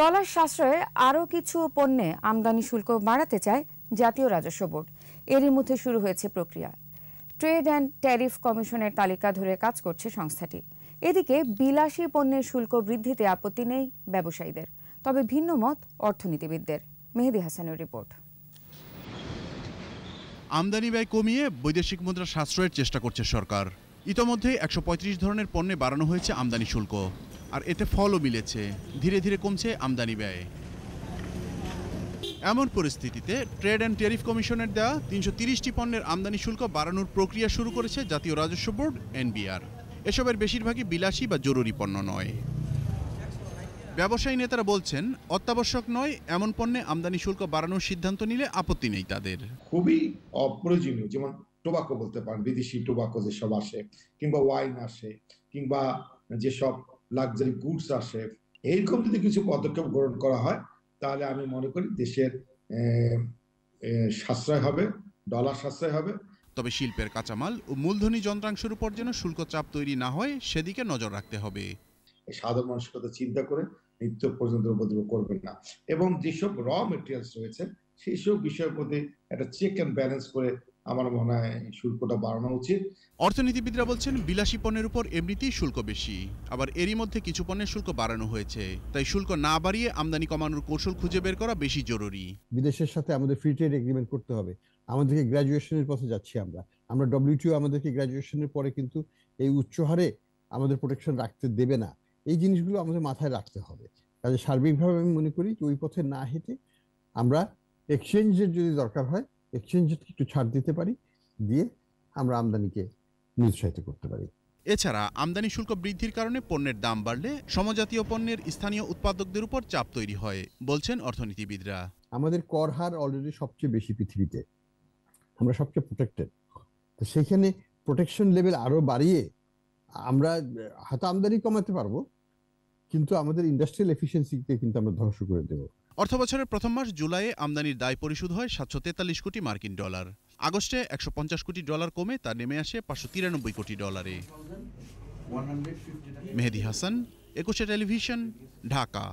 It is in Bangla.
ডলার সাশ্রয়ে আরও কিছু পণ্যে আমদানি শুল্ক বাড়াতে চায় জাতীয় রাজস্ব বোর্ড এরই মধ্যে শুরু হয়েছে প্রক্রিয়া ট্রেড অ্যান্ড ট্যারিফ কমিশনের তালিকা ধরে কাজ করছে সংস্থাটি এদিকে বিলাসী পণ্যের শুল্ক বৃদ্ধিতে আপত্তি নেই ব্যবসায়ীদের তবে ভিন্ন মত অর্থনীতিবিদদের মেহেদি হাসানের রিপোর্ট আমদানি ব্যয় কমিয়ে বৈদেশিক মুদ্রা সাশ্রয়ের চেষ্টা করছে সরকার ইতোমধ্যে একশো ধরনের পণ্যে বাড়ানো হয়েছে আমদানি শুল্ক আর এতে ফলও মিলেছে ধীরে ধীরে কমছে আমদানি ব্যয় এমন পরিস্থিতিতে ট্রেড অ্যান্ড ট্যারিফ কমিশনের দেওয়া তিনশো তিরিশটি পণ্যের আমদানি শুল্ক বাড়ানোর প্রক্রিয়া শুরু করেছে জাতীয় রাজস্ব বোর্ড এনবিআর এসবের বেশিরভাগই বিলাসী বা জরুরি পণ্য নয় ব্যবসায়ী নেতারা বলছেন অত্যাবশ্যক নয় এমন পণ্যে আমদানি শুল্ক বাড়ানোর সিদ্ধান্ত নিলে আপত্তি নেই তাদের খুবই অপ্রয়োজনীয় যেমন টোবাকো বলতে পারেন বিদেশি টোবাকো যেসব আসে কিংবা ওয়াইন আসে কিংবা যেসব লাক্সারি গুডস আসে এইরকম যদি কিছু পদক্ষেপ গ্রহণ করা হয় তাহলে আমি মনে করি দেশের সাশ্রয় হবে ডলার সাশ্রয় হবে তবে শিল্পের কাঁচামাল ও মূলধনী যন্ত্রাংশের উপর যেন শুল্ক চাপ তৈরি না হয় সেদিকে নজর রাখতে হবে সাধারণ মানুষের কথা চিন্তা করে নিত্য পর্যন্ত উপদ্রব করবেন না এবং যেসব র মেটেরিয়ালস রয়েছে সেই সব বিষয়ের প্রতি একটা চেক অ্যান্ড ব্যালেন্স করে আমার মনে হয় শুল্কটা বাড়ানো উচিত অর্থনীতিবিদরা বলছেন বিলাসী পণ্যের উপর এমনিতেই শুল্ক বেশি আবার এরই মধ্যে কিছু পণ্যের শুল্ক বাড়ানো হয়েছে তাই শুল্ক না বাড়িয়ে আমদানি কমানোর কৌশল খুঁজে বের করা বেশি জরুরি বিদেশের সাথে আমাদের ফ্রি ট্রেড এগ্রিমেন্ট করতে হবে আমাদেরকে গ্র্যাজুয়েশনের পথে যাচ্ছি আমরা আমরা ডব্লিউটিও আমাদেরকে গ্র্যাজুয়েশনের পরে কিন্তু এই উচ্চ হারে আমাদের প্রোটেকশন রাখতে দেবে না এই জিনিসগুলো আমাদের মাথায় রাখতে হবে কাজে সার্বিকভাবে আমি মনে করি যে ওই পথে না হেঁটে আমরা এক্সচেঞ্জের যদি দরকার হয় এক্সচেঞ্জ একটু ছাড় দিতে পারি দিয়ে আমরা আমদানিকে নিরুৎসাহিত করতে পারি এছাড়া আমদানি শুল্ক বৃদ্ধির কারণে পণ্যের দাম বাড়লে সমজাতীয় পণ্যের স্থানীয় উৎপাদকদের উপর চাপ তৈরি হয় বলছেন অর্থনীতিবিদরা আমাদের কর হার অলরেডি সবচেয়ে বেশি পৃথিবীতে আমরা সবচেয়ে প্রোটেক্টেড তো সেখানে প্রোটেকশন লেভেল আরও বাড়িয়ে আমরা হয়তো আমদানি কমাতে পারবো কিন্তু আমাদের ইন্ডাস্ট্রিয়াল এফিসিয়েন্সিকে কিন্তু আমরা ধ্বংস করে দেবো অর্থবছরের প্রথম মাস জুলাইয়ে আমদানির দায় পরিশোধ হয় সাতশো তেতাল্লিশ কোটি মার্কিন ডলার আগস্টে একশো পঞ্চাশ কোটি ডলার কমে তা নেমে আসে পাঁচশো তিরানব্বই কোটি ডলারে মেহেদি হাসান একুশে টেলিভিশন ঢাকা